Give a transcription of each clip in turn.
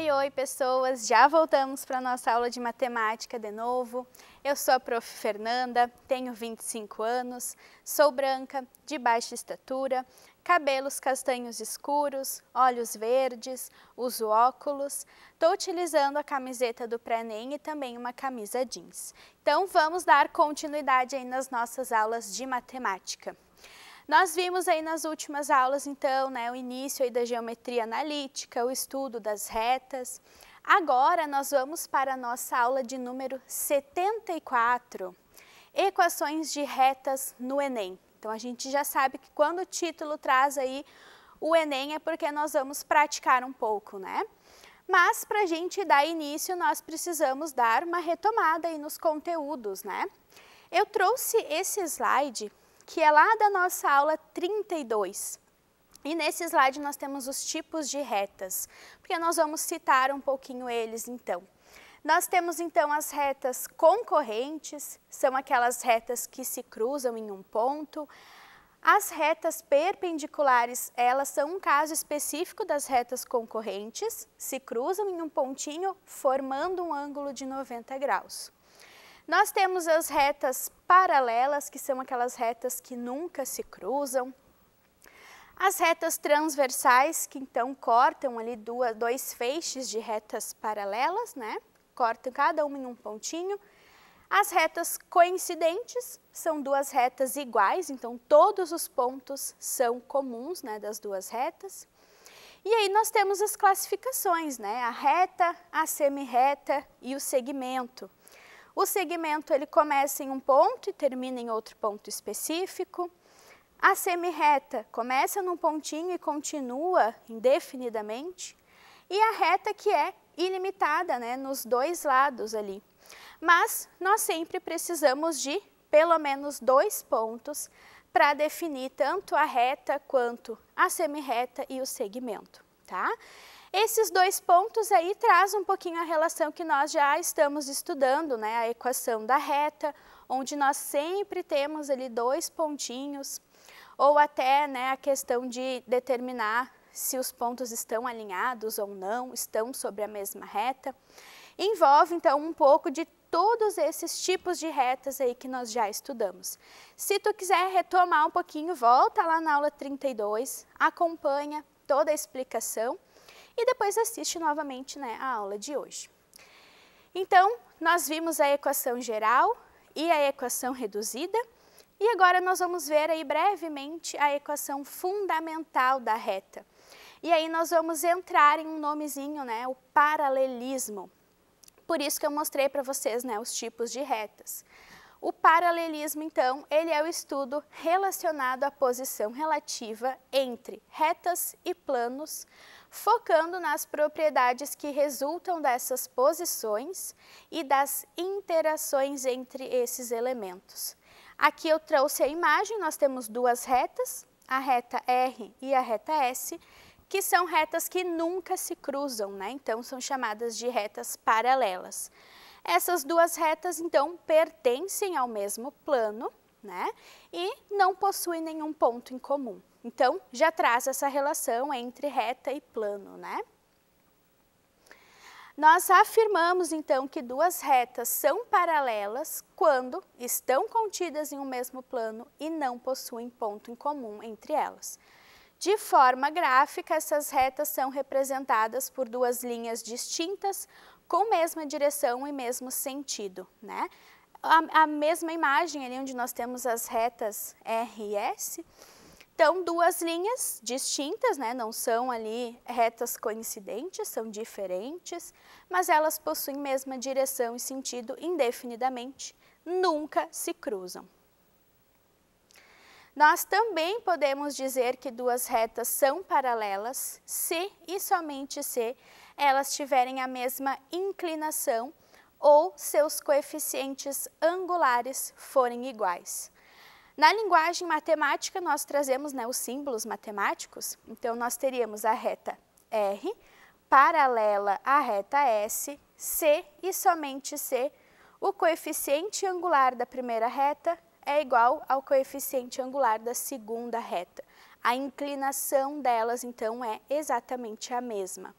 Oi, oi, pessoas! Já voltamos para a nossa aula de matemática de novo. Eu sou a prof. Fernanda, tenho 25 anos, sou branca, de baixa estatura, cabelos castanhos escuros, olhos verdes, uso óculos. Estou utilizando a camiseta do pré-NEM e também uma camisa jeans. Então, vamos dar continuidade aí nas nossas aulas de matemática. Nós vimos aí nas últimas aulas, então, né, o início aí da geometria analítica, o estudo das retas. Agora nós vamos para a nossa aula de número 74, equações de retas no Enem. Então a gente já sabe que quando o título traz aí o Enem é porque nós vamos praticar um pouco, né? Mas para a gente dar início, nós precisamos dar uma retomada aí nos conteúdos, né? Eu trouxe esse slide que é lá da nossa aula 32. E nesse slide nós temos os tipos de retas, porque nós vamos citar um pouquinho eles então. Nós temos então as retas concorrentes, são aquelas retas que se cruzam em um ponto. As retas perpendiculares, elas são um caso específico das retas concorrentes, se cruzam em um pontinho, formando um ângulo de 90 graus. Nós temos as retas paralelas, que são aquelas retas que nunca se cruzam. As retas transversais, que então cortam ali duas, dois feixes de retas paralelas, né? Cortam cada uma em um pontinho. As retas coincidentes são duas retas iguais, então todos os pontos são comuns né, das duas retas. E aí nós temos as classificações, né? A reta, a semi reta e o segmento. O segmento ele começa em um ponto e termina em outro ponto específico. A semirreta começa num pontinho e continua indefinidamente. E a reta que é ilimitada, né, nos dois lados ali. Mas nós sempre precisamos de pelo menos dois pontos para definir tanto a reta quanto a semirreta e o segmento, tá? Esses dois pontos aí trazem um pouquinho a relação que nós já estamos estudando, né? A equação da reta, onde nós sempre temos ali dois pontinhos, ou até né, a questão de determinar se os pontos estão alinhados ou não, estão sobre a mesma reta. Envolve, então, um pouco de todos esses tipos de retas aí que nós já estudamos. Se tu quiser retomar um pouquinho, volta lá na aula 32, acompanha toda a explicação e depois assiste novamente né, a aula de hoje. Então, nós vimos a equação geral e a equação reduzida, e agora nós vamos ver aí brevemente a equação fundamental da reta. E aí nós vamos entrar em um nomezinho, né, o paralelismo. Por isso que eu mostrei para vocês né, os tipos de retas. O paralelismo, então, ele é o estudo relacionado à posição relativa entre retas e planos focando nas propriedades que resultam dessas posições e das interações entre esses elementos. Aqui eu trouxe a imagem, nós temos duas retas, a reta R e a reta S, que são retas que nunca se cruzam, né? então são chamadas de retas paralelas. Essas duas retas, então, pertencem ao mesmo plano né? e não possuem nenhum ponto em comum. Então, já traz essa relação entre reta e plano, né? Nós afirmamos, então, que duas retas são paralelas quando estão contidas em um mesmo plano e não possuem ponto em comum entre elas. De forma gráfica, essas retas são representadas por duas linhas distintas com mesma direção e mesmo sentido, né? A, a mesma imagem ali onde nós temos as retas R e S, então, duas linhas distintas, né? não são ali retas coincidentes, são diferentes, mas elas possuem mesma direção e sentido indefinidamente, nunca se cruzam. Nós também podemos dizer que duas retas são paralelas se e somente se elas tiverem a mesma inclinação ou seus coeficientes angulares forem iguais. Na linguagem matemática, nós trazemos né, os símbolos matemáticos. Então, nós teríamos a reta R, paralela à reta S, C e somente C. O coeficiente angular da primeira reta é igual ao coeficiente angular da segunda reta. A inclinação delas, então, é exatamente a mesma.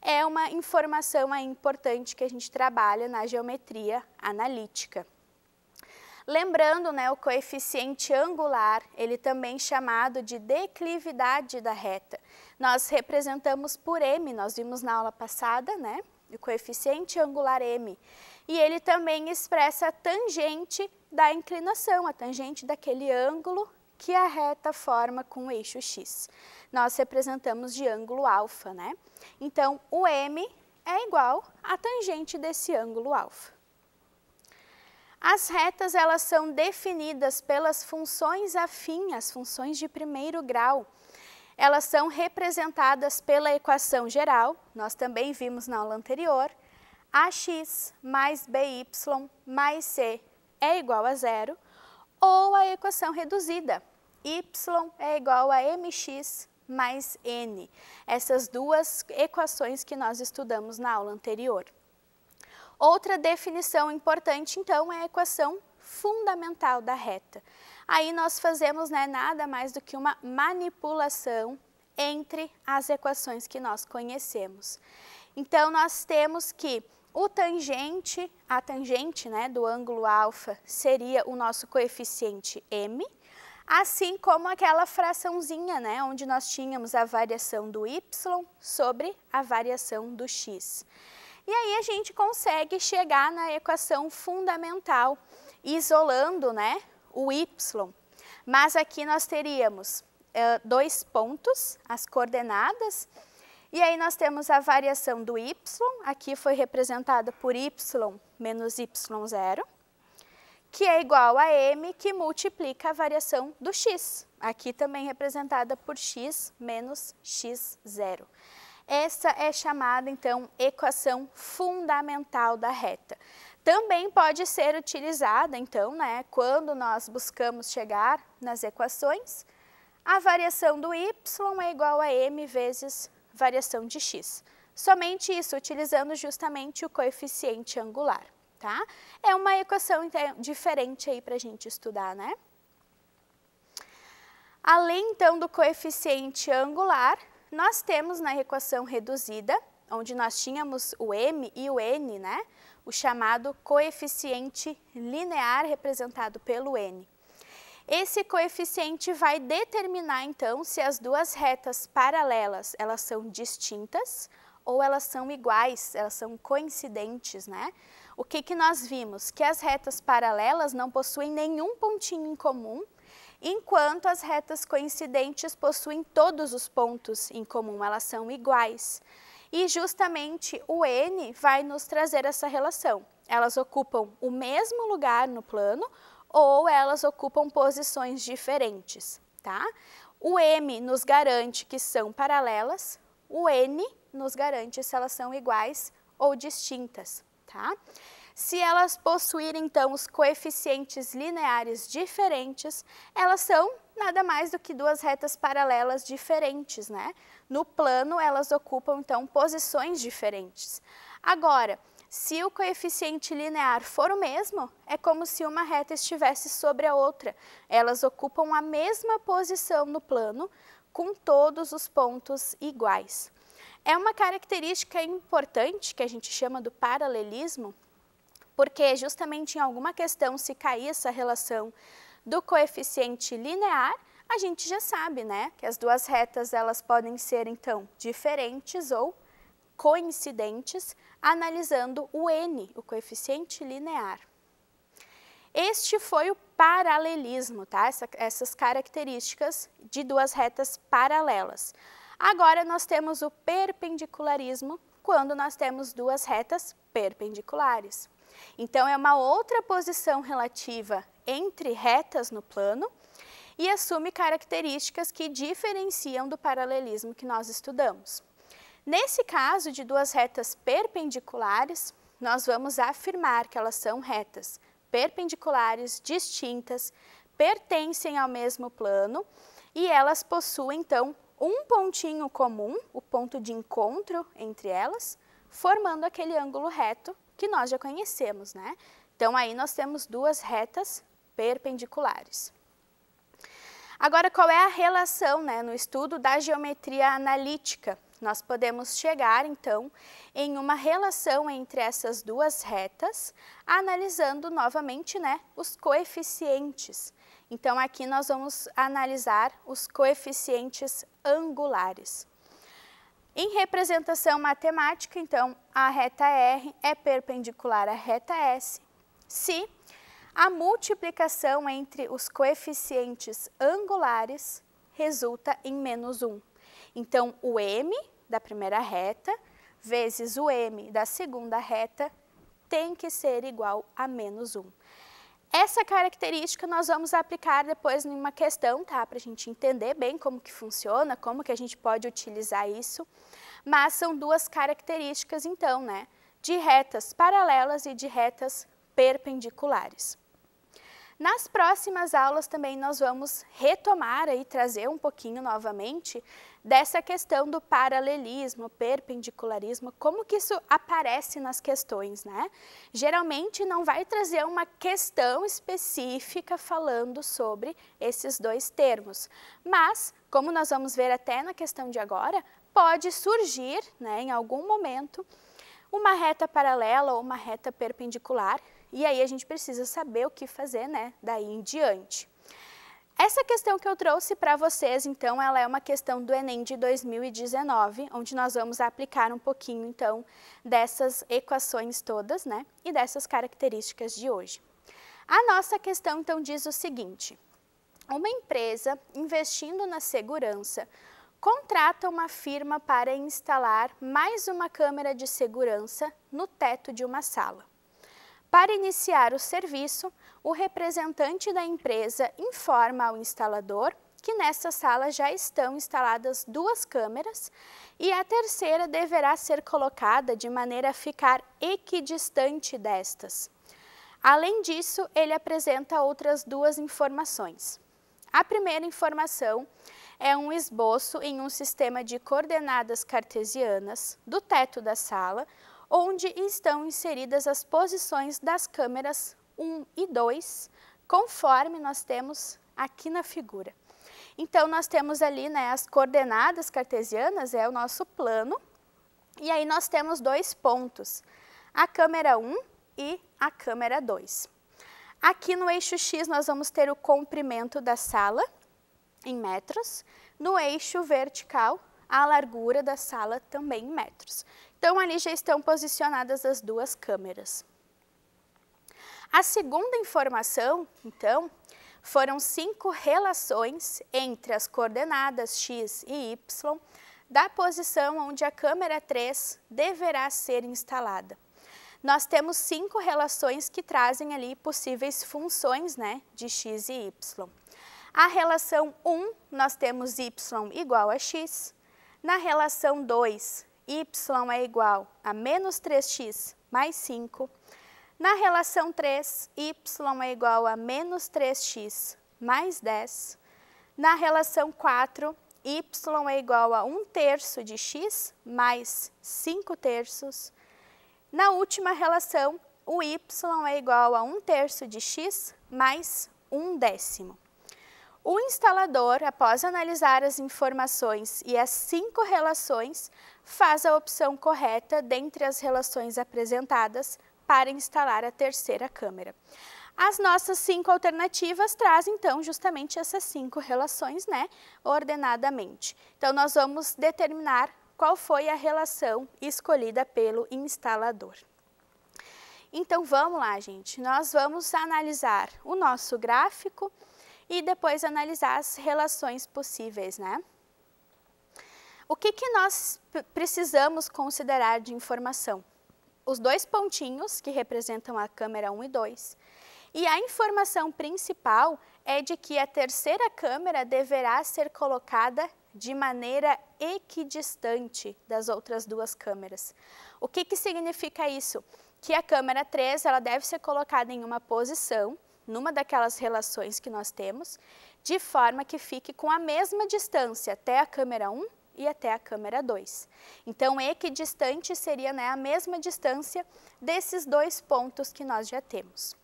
É uma informação é importante que a gente trabalha na geometria analítica. Lembrando, né, o coeficiente angular, ele também chamado de declividade da reta. Nós representamos por m, nós vimos na aula passada, né? O coeficiente angular m. E ele também expressa a tangente da inclinação, a tangente daquele ângulo que a reta forma com o eixo x. Nós representamos de ângulo alfa, né? Então, o m é igual à tangente desse ângulo alfa. As retas elas são definidas pelas funções afim, as funções de primeiro grau. Elas são representadas pela equação geral, nós também vimos na aula anterior, ax mais by mais c é igual a zero, ou a equação reduzida, y é igual a mx mais n. Essas duas equações que nós estudamos na aula anterior. Outra definição importante, então, é a equação fundamental da reta. Aí nós fazemos né, nada mais do que uma manipulação entre as equações que nós conhecemos. Então, nós temos que o tangente, a tangente né, do ângulo alfa seria o nosso coeficiente m, assim como aquela fraçãozinha, né, onde nós tínhamos a variação do y sobre a variação do x. E aí a gente consegue chegar na equação fundamental, isolando né, o y. Mas aqui nós teríamos uh, dois pontos, as coordenadas, e aí nós temos a variação do y, aqui foi representada por y menos y0, que é igual a m que multiplica a variação do x, aqui também representada por x menos x0. Essa é chamada, então, equação fundamental da reta. Também pode ser utilizada, então, né, quando nós buscamos chegar nas equações, a variação do y é igual a m vezes variação de x. Somente isso, utilizando justamente o coeficiente angular, tá? É uma equação então, diferente aí para a gente estudar, né? Além, então, do coeficiente angular, nós temos na equação reduzida, onde nós tínhamos o m e o n, né? O chamado coeficiente linear representado pelo n. Esse coeficiente vai determinar então se as duas retas paralelas, elas são distintas ou elas são iguais, elas são coincidentes, né? O que, que nós vimos? Que as retas paralelas não possuem nenhum pontinho em comum enquanto as retas coincidentes possuem todos os pontos em comum, elas são iguais. E justamente o N vai nos trazer essa relação. Elas ocupam o mesmo lugar no plano ou elas ocupam posições diferentes, tá? O M nos garante que são paralelas, o N nos garante se elas são iguais ou distintas, tá? Se elas possuírem, então, os coeficientes lineares diferentes, elas são nada mais do que duas retas paralelas diferentes, né? No plano, elas ocupam, então, posições diferentes. Agora, se o coeficiente linear for o mesmo, é como se uma reta estivesse sobre a outra. Elas ocupam a mesma posição no plano, com todos os pontos iguais. É uma característica importante que a gente chama do paralelismo, porque justamente em alguma questão, se cair essa relação do coeficiente linear, a gente já sabe, né, que as duas retas elas podem ser então diferentes ou coincidentes, analisando o n, o coeficiente linear. Este foi o paralelismo, tá? Essa, essas características de duas retas paralelas. Agora nós temos o perpendicularismo quando nós temos duas retas perpendiculares. Então, é uma outra posição relativa entre retas no plano e assume características que diferenciam do paralelismo que nós estudamos. Nesse caso de duas retas perpendiculares, nós vamos afirmar que elas são retas perpendiculares, distintas, pertencem ao mesmo plano e elas possuem, então, um pontinho comum, o ponto de encontro entre elas, formando aquele ângulo reto que nós já conhecemos, né? Então, aí nós temos duas retas perpendiculares. Agora, qual é a relação né, no estudo da geometria analítica? Nós podemos chegar, então, em uma relação entre essas duas retas, analisando novamente né, os coeficientes. Então, aqui nós vamos analisar os coeficientes angulares. Em representação matemática, então, a reta R é perpendicular à reta S se a multiplicação entre os coeficientes angulares resulta em menos 1. Então, o m da primeira reta vezes o m da segunda reta tem que ser igual a menos 1. Essa característica nós vamos aplicar depois em uma questão, tá? Para a gente entender bem como que funciona, como que a gente pode utilizar isso. Mas são duas características, então, né? De retas paralelas e de retas perpendiculares. Nas próximas aulas também nós vamos retomar e trazer um pouquinho novamente dessa questão do paralelismo, perpendicularismo, como que isso aparece nas questões, né? Geralmente não vai trazer uma questão específica falando sobre esses dois termos, mas, como nós vamos ver até na questão de agora, pode surgir, né, em algum momento, uma reta paralela ou uma reta perpendicular, e aí a gente precisa saber o que fazer, né, daí em diante. Essa questão que eu trouxe para vocês, então, ela é uma questão do Enem de 2019, onde nós vamos aplicar um pouquinho, então, dessas equações todas, né, e dessas características de hoje. A nossa questão, então, diz o seguinte, uma empresa investindo na segurança contrata uma firma para instalar mais uma câmera de segurança no teto de uma sala. Para iniciar o serviço, o representante da empresa informa ao instalador que nessa sala já estão instaladas duas câmeras e a terceira deverá ser colocada de maneira a ficar equidistante destas. Além disso, ele apresenta outras duas informações. A primeira informação é um esboço em um sistema de coordenadas cartesianas do teto da sala, onde estão inseridas as posições das câmeras 1 e 2, conforme nós temos aqui na figura. Então, nós temos ali né, as coordenadas cartesianas, é o nosso plano, e aí nós temos dois pontos, a câmera 1 e a câmera 2. Aqui no eixo X nós vamos ter o comprimento da sala, em metros, no eixo vertical, a largura da sala também em metros. Então, ali já estão posicionadas as duas câmeras. A segunda informação, então, foram cinco relações entre as coordenadas x e y da posição onde a câmera 3 deverá ser instalada. Nós temos cinco relações que trazem ali possíveis funções né, de x e y. A relação 1, nós temos y igual a x. Na relação 2, y é igual a menos 3x mais 5. Na relação 3, y é igual a menos 3x mais 10. Na relação 4, y é igual a 1 terço de x mais 5 terços. Na última relação, o y é igual a 1 terço de x mais 1 décimo. O instalador, após analisar as informações e as cinco relações, faz a opção correta dentre as relações apresentadas para instalar a terceira câmera. As nossas cinco alternativas trazem, então, justamente essas cinco relações, né, ordenadamente. Então, nós vamos determinar qual foi a relação escolhida pelo instalador. Então, vamos lá, gente. Nós vamos analisar o nosso gráfico e depois analisar as relações possíveis, né? O que, que nós precisamos considerar de informação? os dois pontinhos, que representam a câmera 1 e 2. E a informação principal é de que a terceira câmera deverá ser colocada de maneira equidistante das outras duas câmeras. O que, que significa isso? Que a câmera 3 ela deve ser colocada em uma posição, numa daquelas relações que nós temos, de forma que fique com a mesma distância até a câmera 1 e até a câmera 2. Então, equidistante seria né, a mesma distância desses dois pontos que nós já temos.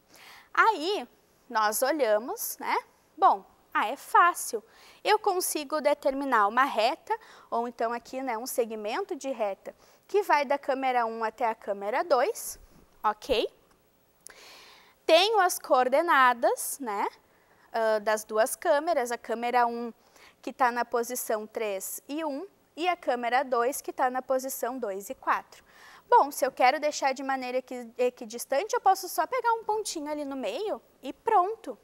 Aí, nós olhamos, né? Bom, ah, é fácil. Eu consigo determinar uma reta, ou então aqui né, um segmento de reta, que vai da câmera 1 até a câmera 2, ok? Tenho as coordenadas, né? Ah, das duas câmeras, a câmera 1 que está na posição 3 e 1, e a câmera 2, que está na posição 2 e 4. Bom, se eu quero deixar de maneira equidistante, eu posso só pegar um pontinho ali no meio e pronto.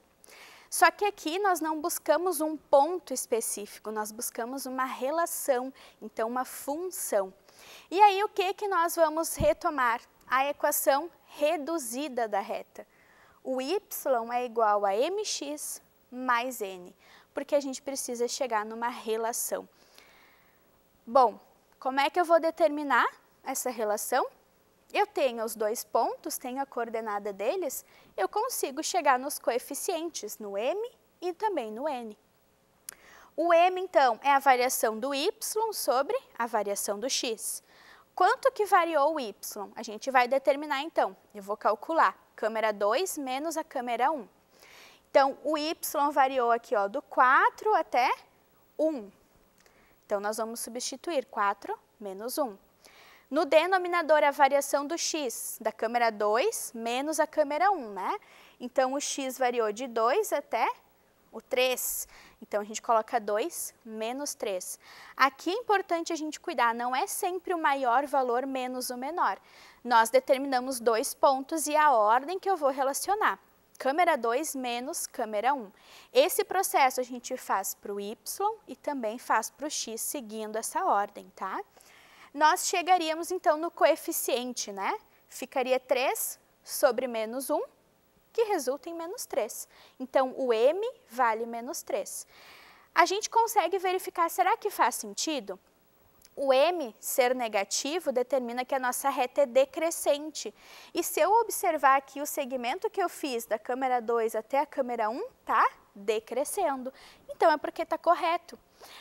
Só que aqui nós não buscamos um ponto específico, nós buscamos uma relação, então uma função. E aí o que, que nós vamos retomar? A equação reduzida da reta. O y é igual a mx mais n porque a gente precisa chegar numa relação. Bom, como é que eu vou determinar essa relação? Eu tenho os dois pontos, tenho a coordenada deles, eu consigo chegar nos coeficientes, no m e também no n. O m, então, é a variação do y sobre a variação do x. Quanto que variou o y? A gente vai determinar, então. Eu vou calcular câmera 2 menos a câmera 1. Então, o y variou aqui ó, do 4 até 1. Então, nós vamos substituir 4 menos 1. No denominador, a variação do x, da câmera 2 menos a câmera 1, né? Então, o x variou de 2 até o 3. Então, a gente coloca 2 menos 3. Aqui é importante a gente cuidar, não é sempre o maior valor menos o menor. Nós determinamos dois pontos e a ordem que eu vou relacionar câmera 2 menos câmera 1. Um. Esse processo a gente faz para o Y e também faz para o X, seguindo essa ordem, tá? Nós chegaríamos, então, no coeficiente, né? Ficaria 3 sobre menos 1, que resulta em menos 3. Então, o M vale menos 3. A gente consegue verificar, será que faz sentido? o M ser negativo determina que a nossa reta é decrescente. E se eu observar aqui o segmento que eu fiz da câmera 2 até a câmera 1, tá decrescendo. Então é porque está correto.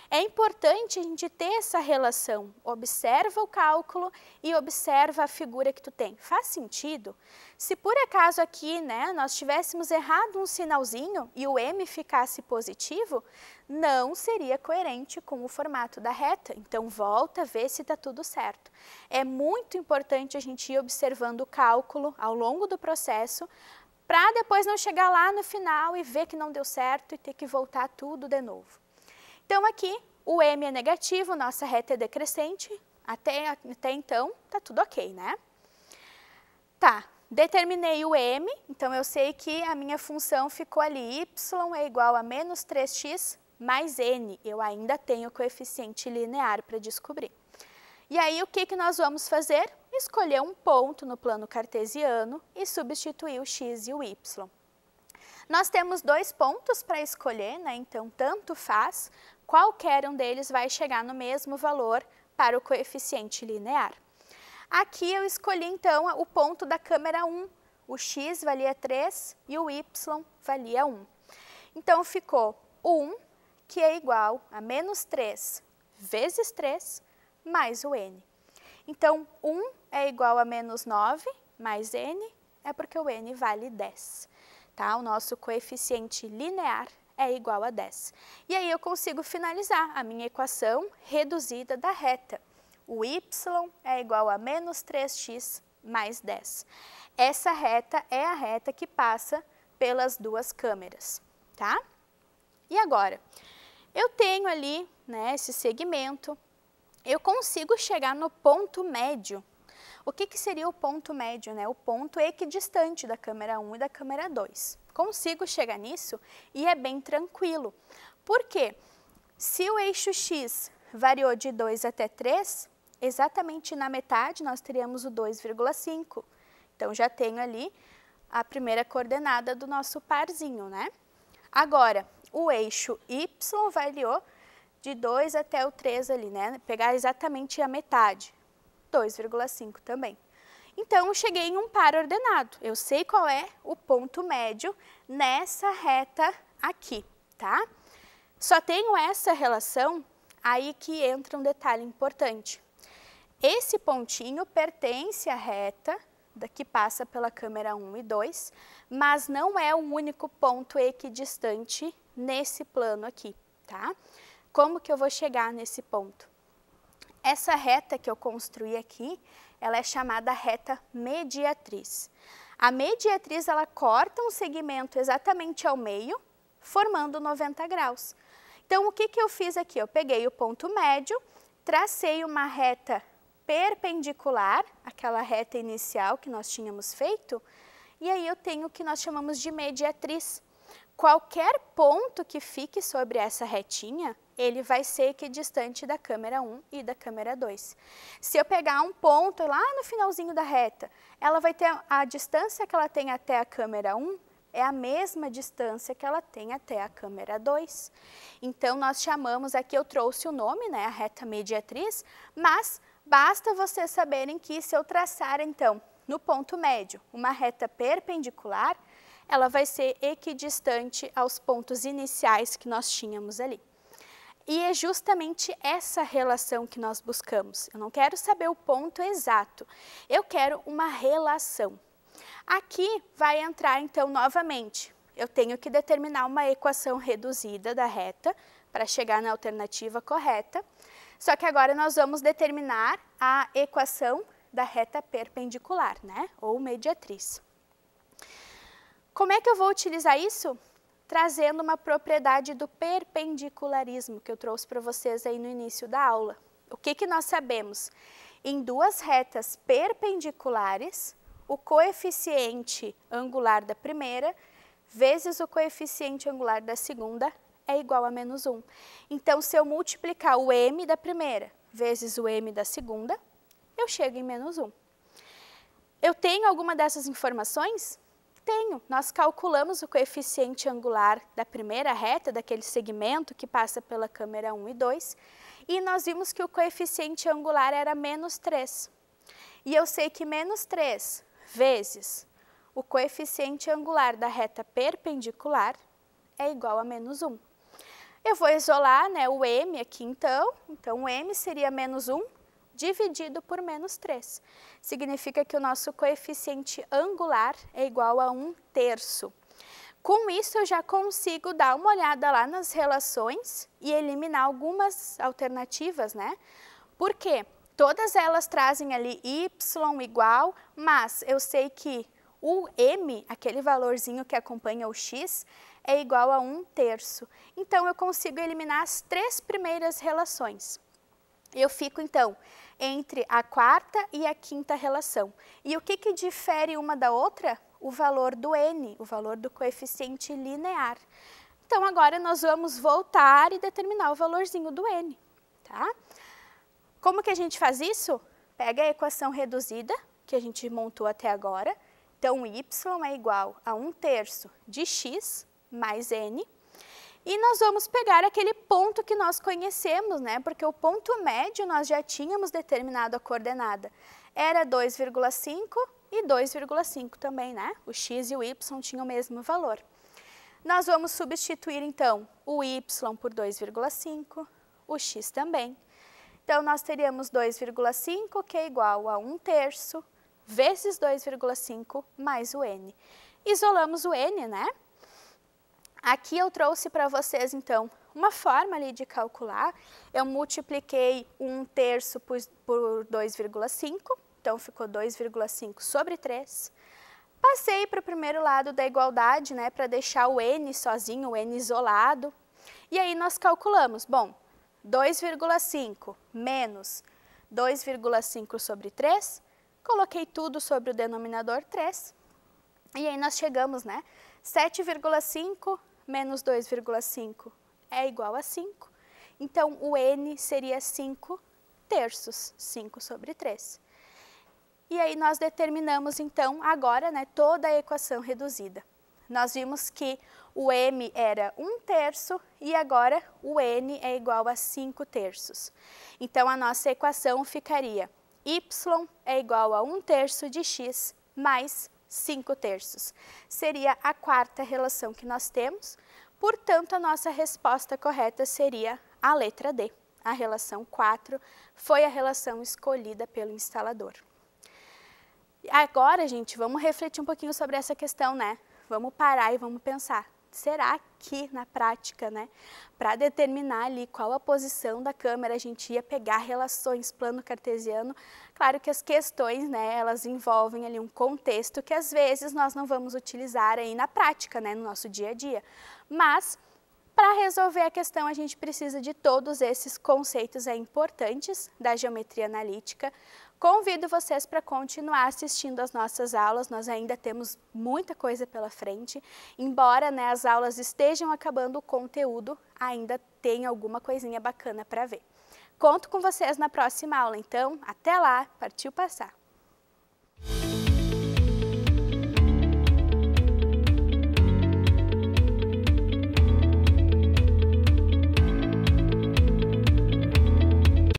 É importante a gente ter essa relação. Observa o cálculo e observa a figura que tu tem. Faz sentido? Se por acaso aqui, né, nós tivéssemos errado um sinalzinho e o m ficasse positivo, não seria coerente com o formato da reta. Então volta, vê se está tudo certo. É muito importante a gente ir observando o cálculo ao longo do processo para depois não chegar lá no final e ver que não deu certo e ter que voltar tudo de novo. Então, aqui, o M é negativo, nossa reta é decrescente. Até, até então, tá tudo ok, né? Tá, determinei o M, então eu sei que a minha função ficou ali, y é igual a menos 3x mais n. Eu ainda tenho o coeficiente linear para descobrir. E aí, o que, que nós vamos fazer? Escolher um ponto no plano cartesiano e substituir o x e o y. Nós temos dois pontos para escolher, né? então tanto faz qualquer um deles vai chegar no mesmo valor para o coeficiente linear. Aqui eu escolhi então o ponto da câmera 1, o x valia 3 e o y valia 1. Então ficou 1, que é igual a menos 3 vezes 3, mais o n. Então 1 é igual a menos 9 mais n, é porque o n vale 10. Tá? O nosso coeficiente linear é igual a 10. E aí eu consigo finalizar a minha equação reduzida da reta. O y é igual a menos 3x mais 10. Essa reta é a reta que passa pelas duas câmeras, tá? E agora? Eu tenho ali né, esse segmento, eu consigo chegar no ponto médio o que, que seria o ponto médio, né? o ponto equidistante da câmera 1 e da câmera 2? Consigo chegar nisso e é bem tranquilo. Por quê? Se o eixo X variou de 2 até 3, exatamente na metade nós teríamos o 2,5. Então, já tenho ali a primeira coordenada do nosso parzinho, né? Agora, o eixo Y variou de 2 até o 3 ali, né? Pegar exatamente a metade. 2,5 também. Então, cheguei em um par ordenado. Eu sei qual é o ponto médio nessa reta aqui, tá? Só tenho essa relação, aí que entra um detalhe importante. Esse pontinho pertence à reta que passa pela câmera 1 e 2, mas não é o único ponto equidistante nesse plano aqui, tá? Como que eu vou chegar nesse ponto? Essa reta que eu construí aqui, ela é chamada reta mediatriz. A mediatriz, ela corta um segmento exatamente ao meio, formando 90 graus. Então, o que, que eu fiz aqui? Eu peguei o ponto médio, tracei uma reta perpendicular, aquela reta inicial que nós tínhamos feito, e aí eu tenho o que nós chamamos de mediatriz. Qualquer ponto que fique sobre essa retinha, ele vai ser equidistante da câmera 1 e da câmera 2. Se eu pegar um ponto lá no finalzinho da reta, ela vai ter a distância que ela tem até a câmera 1 é a mesma distância que ela tem até a câmera 2. Então, nós chamamos, aqui eu trouxe o nome, né, a reta mediatriz, mas basta vocês saberem que se eu traçar, então, no ponto médio, uma reta perpendicular, ela vai ser equidistante aos pontos iniciais que nós tínhamos ali. E é justamente essa relação que nós buscamos. Eu não quero saber o ponto exato, eu quero uma relação. Aqui vai entrar então novamente. Eu tenho que determinar uma equação reduzida da reta para chegar na alternativa correta. Só que agora nós vamos determinar a equação da reta perpendicular, né? Ou mediatriz. Como é que eu vou utilizar isso? trazendo uma propriedade do perpendicularismo que eu trouxe para vocês aí no início da aula. O que, que nós sabemos? Em duas retas perpendiculares, o coeficiente angular da primeira vezes o coeficiente angular da segunda é igual a menos 1. Então, se eu multiplicar o m da primeira vezes o m da segunda, eu chego em menos 1. Eu tenho alguma dessas informações? Tenho. Nós calculamos o coeficiente angular da primeira reta, daquele segmento que passa pela câmera 1 e 2, e nós vimos que o coeficiente angular era menos 3. E eu sei que menos 3 vezes o coeficiente angular da reta perpendicular é igual a menos 1. Eu vou isolar né, o m aqui então, então o m seria menos 1 dividido por menos 3. Significa que o nosso coeficiente angular é igual a 1 terço. Com isso, eu já consigo dar uma olhada lá nas relações e eliminar algumas alternativas, né? Por quê? Todas elas trazem ali y igual, mas eu sei que o m, aquele valorzinho que acompanha o x, é igual a 1 terço. Então, eu consigo eliminar as três primeiras relações. Eu fico, então, entre a quarta e a quinta relação. E o que, que difere uma da outra? O valor do N, o valor do coeficiente linear. Então, agora nós vamos voltar e determinar o valorzinho do N, tá? Como que a gente faz isso? Pega a equação reduzida, que a gente montou até agora. Então, y é igual a 1 terço de x mais n, e nós vamos pegar aquele ponto que nós conhecemos, né? Porque o ponto médio nós já tínhamos determinado a coordenada. Era 2,5 e 2,5 também, né? O x e o y tinham o mesmo valor. Nós vamos substituir, então, o y por 2,5, o x também. Então, nós teríamos 2,5, que é igual a 1 terço, vezes 2,5, mais o n. Isolamos o n, né? Aqui eu trouxe para vocês, então, uma forma ali de calcular. Eu multipliquei 1 terço por, por 2,5, então ficou 2,5 sobre 3. Passei para o primeiro lado da igualdade, né, para deixar o n sozinho, o n isolado. E aí nós calculamos, bom, 2,5 menos 2,5 sobre 3, coloquei tudo sobre o denominador 3, e aí nós chegamos, né, 7,5 menos 2,5 é igual a 5. Então, o n seria 5 terços, 5 sobre 3. E aí nós determinamos, então, agora, né, toda a equação reduzida. Nós vimos que o m era 1 terço e agora o n é igual a 5 terços. Então, a nossa equação ficaria y é igual a 1 terço de x mais 5 terços. Seria a quarta relação que nós temos, portanto, a nossa resposta correta seria a letra D. A relação 4 foi a relação escolhida pelo instalador. Agora, gente, vamos refletir um pouquinho sobre essa questão, né? Vamos parar e vamos pensar será que na prática, né? Para determinar ali qual a posição da câmera, a gente ia pegar relações plano cartesiano. Claro que as questões, né, elas envolvem ali um contexto que às vezes nós não vamos utilizar aí na prática, né, no nosso dia a dia. Mas para resolver a questão, a gente precisa de todos esses conceitos é importantes da geometria analítica, Convido vocês para continuar assistindo às nossas aulas, nós ainda temos muita coisa pela frente. Embora né, as aulas estejam acabando o conteúdo, ainda tem alguma coisinha bacana para ver. Conto com vocês na próxima aula, então. Até lá, partiu passar!